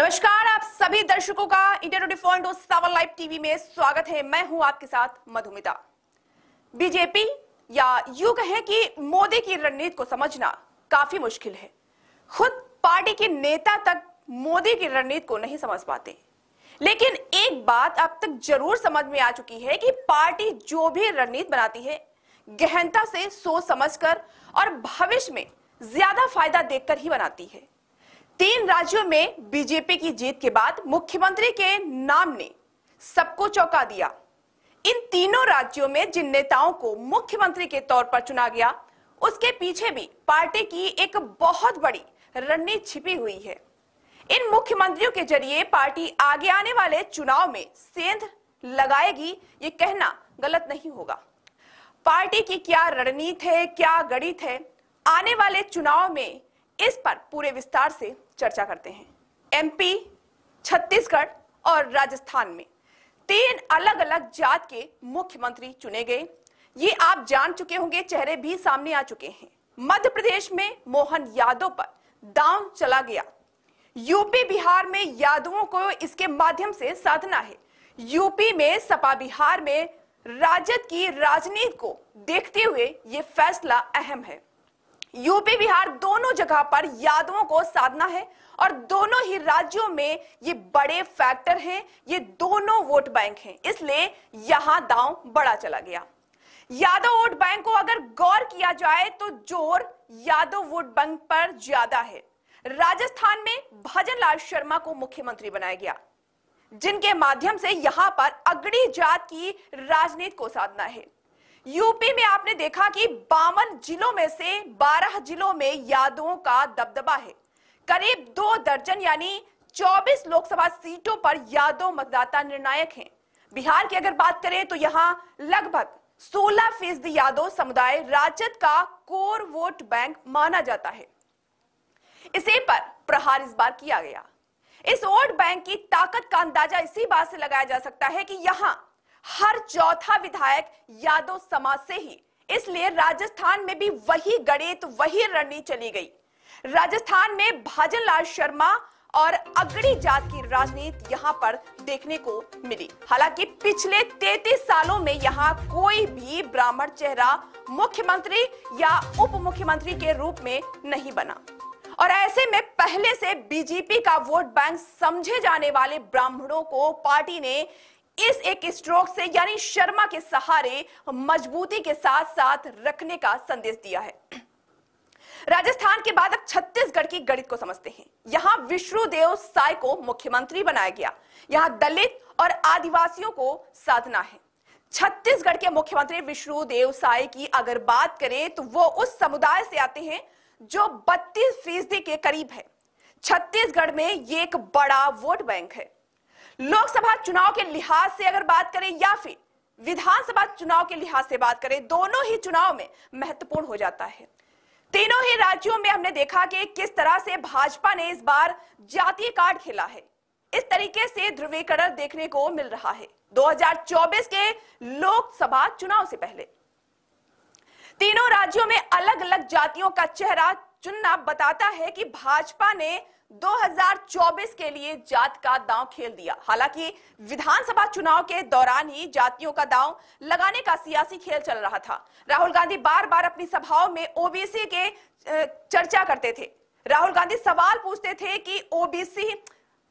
नमस्कार आप सभी दर्शकों का इंडिया टूटी पॉइंट सावन लाइव टीवी में स्वागत है मैं हूं आपके साथ मधुमिता बीजेपी या यू कहें कि मोदी की रणनीति को समझना काफी मुश्किल है खुद पार्टी के नेता तक मोदी की रणनीति को नहीं समझ पाते लेकिन एक बात अब तक जरूर समझ में आ चुकी है कि पार्टी जो भी रणनीति बनाती है गहनता से सोच समझकर और भविष्य में ज्यादा फायदा देखकर ही बनाती है तीन राज्यों में बीजेपी की जीत के बाद मुख्यमंत्री के नाम ने सबको चौंका दिया इन तीनों राज्यों में जिन नेताओं को मुख्यमंत्री के तौर पर चुना गया उसके पीछे भी पार्टी की एक बहुत बड़ी रणनीति छिपी हुई है इन मुख्यमंत्रियों के जरिए पार्टी आगे आने वाले चुनाव में सेंध लगाएगी ये कहना गलत नहीं होगा पार्टी की क्या रणनीति है क्या गणित है आने वाले चुनाव में इस पर पूरे विस्तार से चर्चा करते हैं एमपी, छत्तीसगढ़ और राजस्थान में तीन अलग अलग जात के मुख्यमंत्री चुने गए ये आप जान चुके होंगे चेहरे भी सामने आ चुके हैं मध्य प्रदेश में मोहन यादव पर दाम चला गया यूपी बिहार में यादवों को इसके माध्यम से साधना है यूपी में सपा बिहार में राजद की राजनीति को देखते हुए ये फैसला अहम है यूपी बिहार दोनों जगह पर यादवों को साधना है और दोनों ही राज्यों में ये बड़े फैक्टर हैं ये दोनों वोट बैंक हैं इसलिए यहां दांव बड़ा चला गया यादव वोट बैंक को अगर गौर किया जाए तो जोर यादव वोट बैंक पर ज्यादा है राजस्थान में लाल शर्मा को मुख्यमंत्री बनाया गया जिनके माध्यम से यहां पर अगड़ी जात की राजनीति को साधना है यूपी में आपने देखा कि बावन जिलों में से 12 जिलों में यादवों का दबदबा है करीब दो दर्जन यानी 24 लोकसभा सीटों पर यादव मतदाता निर्णायक हैं। बिहार की अगर बात करें तो यहाँ लगभग 16 फीसदी यादव समुदाय राजद का कोर वोट बैंक माना जाता है इसी पर प्रहार इस बार किया गया इस वोट बैंक की ताकत का अंदाजा इसी बात से लगाया जा सकता है कि यहाँ हर चौथा विधायक यादव समाज से ही इसलिए राजस्थान में भी वही गणित वही रणनीति चली गई राजस्थान में भाजन लाल शर्मा और अगड़ी जात की राजनीति यहां पर देखने को मिली हालांकि पिछले 33 सालों में यहां कोई भी ब्राह्मण चेहरा मुख्यमंत्री या उप मुख्यमंत्री के रूप में नहीं बना और ऐसे में पहले से बीजेपी का वोट बैंक समझे जाने वाले ब्राह्मणों को पार्टी ने इस एक स्ट्रोक से यानी शर्मा के सहारे मजबूती के साथ साथ रखने का संदेश दिया है राजस्थान के बाद अब छत्तीसगढ़ की गणित को समझते हैं यहां विष्णुदेव साय को मुख्यमंत्री बनाया गया यहां दलित और आदिवासियों को साधना है छत्तीसगढ़ के मुख्यमंत्री विष्णुदेव साय की अगर बात करें तो वो उस समुदाय से आते हैं जो बत्तीस फीसदी के करीब है छत्तीसगढ़ में ये एक बड़ा वोट बैंक है लोकसभा चुनाव के लिहाज से अगर बात करें या फिर विधानसभा चुनाव के लिहाज से बात करें दोनों ही चुनाव में महत्वपूर्ण हो जाता है तीनों ही राज्यों में हमने देखा कि किस तरह से भाजपा ने इस बार जातीय कार्ड खेला है इस तरीके से ध्रुवीकरण देखने को मिल रहा है 2024 के लोकसभा चुनाव से पहले तीनों राज्यों में अलग अलग जातियों का चेहरा चुनना बताता है कि भाजपा ने 2024 के लिए जात का दांव खेल दिया हालांकि विधानसभा चुनाव के दौरान ही जातियों का दांव लगाने का सियासी खेल चल रहा था राहुल गांधी बार बार अपनी सभाओं में ओबीसी के चर्चा करते थे राहुल गांधी सवाल पूछते थे कि ओबीसी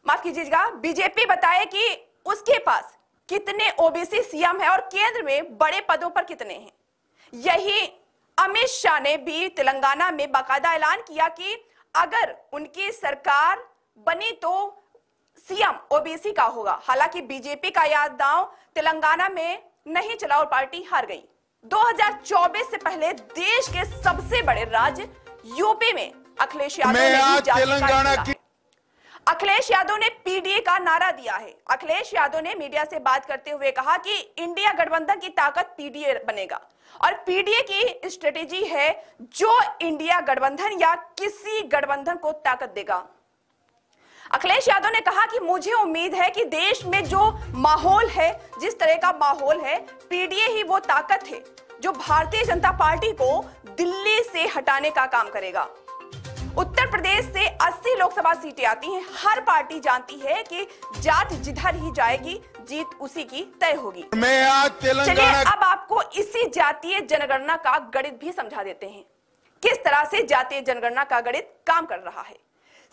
माफ कीजिएगा बीजेपी बताए कि उसके पास कितने ओबीसी सीएम है और केंद्र में बड़े पदों पर कितने हैं यही अमित शाह ने भी तेलंगाना में बाकायदा ऐलान किया कि अगर उनकी सरकार बनी तो सीएम ओबीसी का होगा हालांकि बीजेपी का याद दांव तेलंगाना में नहीं चला और पार्टी हार गई 2024 से पहले देश के सबसे बड़े राज्य यूपी में अखिलेश यादव ने तेलंगाना की अखिलेश यादव ने पीडीए का नारा दिया है अखिलेश यादव ने मीडिया से बात करते हुए कहा कि इंडिया गठबंधन की ताकत पीडीए बनेगा और पीडीए की स्ट्रेटेजी है जो इंडिया गठबंधन या किसी गठबंधन को ताकत देगा अखिलेश यादव ने कहा कि मुझे उम्मीद है कि देश में जो माहौल है जिस तरह का माहौल है पीडीए ही वो ताकत है जो भारतीय जनता पार्टी को दिल्ली से हटाने का काम करेगा उत्तर प्रदेश से 80 लोकसभा सीटें आती हैं हर पार्टी जानती है कि जात जिधर ही जाएगी जीत उसी की तय होगी मैं आज चलिए अब आपको इसी जातीय जनगणना का गणित भी समझा देते हैं किस तरह से जातीय जनगणना का गणित काम कर रहा है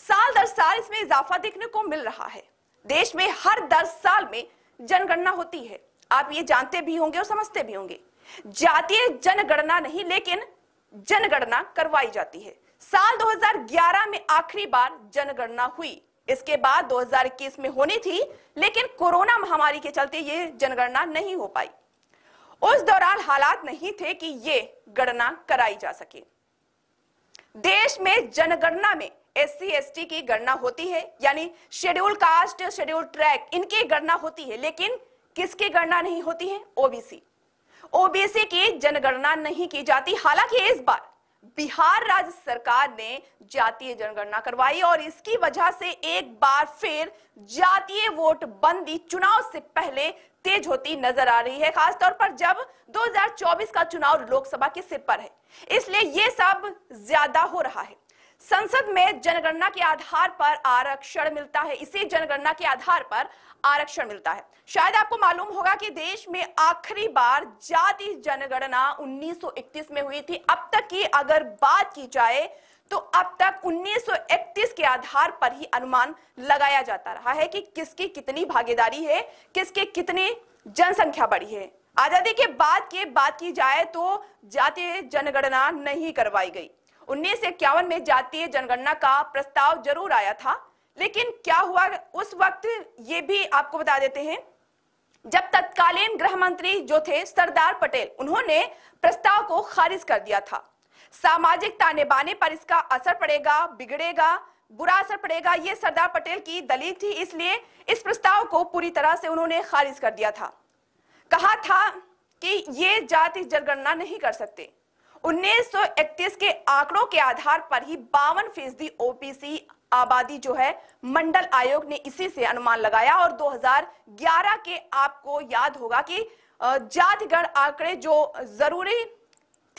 साल दर साल इसमें इजाफा देखने को मिल रहा है देश में हर दस साल में जनगणना होती है आप ये जानते भी होंगे और समझते भी होंगे जातीय जनगणना नहीं लेकिन जनगणना करवाई जाती है साल 2011 में आखिरी बार जनगणना हुई इसके बाद 2021 में होनी थी लेकिन कोरोना महामारी के चलते ये जनगणना नहीं हो पाई उस दौरान हालात नहीं थे कि ये गणना कराई जा सके देश में जनगणना में एस सी की गणना होती है यानी शेड्यूल कास्ट शेड्यूल ट्रैक इनकी गणना होती है लेकिन किसकी गणना नहीं होती है ओबीसी ओबीसी की जनगणना नहीं की जाती हालांकि इस बार बिहार राज्य सरकार ने जातीय जनगणना करवाई और इसकी वजह से एक बार फिर जातीय वोट बंदी चुनाव से पहले तेज होती नजर आ रही है खासतौर पर जब 2024 का चुनाव लोकसभा के सिर पर है इसलिए ये सब ज्यादा हो रहा है संसद में जनगणना के आधार पर आरक्षण मिलता है इसे जनगणना के आधार पर आरक्षण मिलता है शायद आपको मालूम होगा कि देश में आखिरी बार जाति जनगणना 1931 में हुई थी अब तक की अगर बात की जाए तो अब तक 1931 के आधार पर ही अनुमान लगाया जाता रहा है कि किसकी कितनी भागीदारी है किसके कितनी जनसंख्या बढ़ी है आजादी के बाद की बात की जाए तो जाति जनगणना नहीं करवाई गई उन्नीस इक्यावन में जातीय जनगणना का प्रस्ताव जरूर आया था लेकिन क्या हुआ उस वक्त ये भी आपको बता देते हैं जब तत्कालीन गृह मंत्री जो थे सरदार पटेल उन्होंने प्रस्ताव को खारिज कर दिया था सामाजिक ताने बाने पर इसका असर पड़ेगा बिगड़ेगा बुरा असर पड़ेगा ये सरदार पटेल की दलील थी इसलिए इस प्रस्ताव को पूरी तरह से उन्होंने खारिज कर दिया था कहा था कि ये जाति जनगणना नहीं कर सकते 1931 के आंकड़ों के आधार पर ही बावन फीसदी ओबीसी आबादी जो है मंडल आयोग ने इसी से अनुमान लगाया और 2011 के आपको याद होगा कि जातिगण आंकड़े जो जरूरी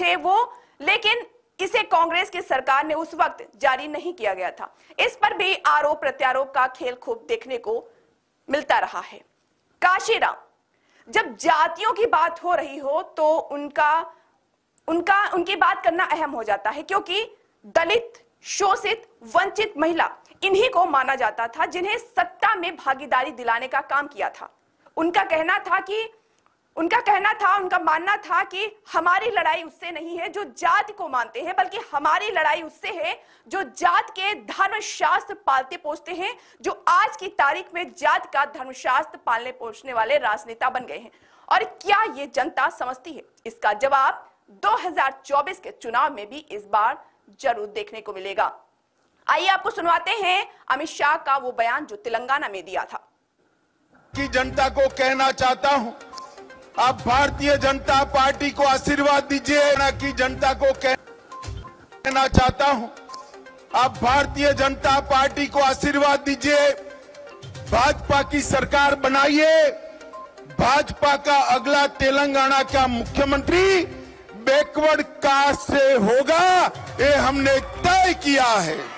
थे वो लेकिन इसे कांग्रेस की सरकार ने उस वक्त जारी नहीं किया गया था इस पर भी आरोप प्रत्यारोप का खेल खूब देखने को मिलता रहा है काशीराम जब जातियों की बात हो रही हो तो उनका उनका उनकी बात करना अहम हो जाता है क्योंकि दलित शोषित वंचित महिला इन्हीं को माना जाता था जिन्हें सत्ता में भागीदारी दिलाने का काम किया था उनका कहना था कि उनका कहना था उनका मानना था कि हमारी लड़ाई उससे नहीं है जो जात को मानते हैं बल्कि हमारी लड़ाई उससे है जो जात के धर्मशास्त्र पालते पोसते हैं जो आज की तारीख में जात का धर्मशास्त्र पालने पोसने वाले राजनेता बन गए हैं और क्या ये जनता समझती है इसका जवाब 2024 के चुनाव में भी इस बार जरूर देखने को मिलेगा आइए आपको सुनवाते हैं अमित शाह का वो बयान जो तेलंगाना में दिया था की जनता को कहना चाहता हूं आप भारतीय जनता पार्टी को आशीर्वाद दीजिए की जनता को कहना चाहता हूं आप भारतीय जनता पार्टी को आशीर्वाद दीजिए भाजपा की सरकार बनाइए भाजपा का अगला तेलंगाना का मुख्यमंत्री बैकवर्ड कास्ट से होगा ये हमने तय किया है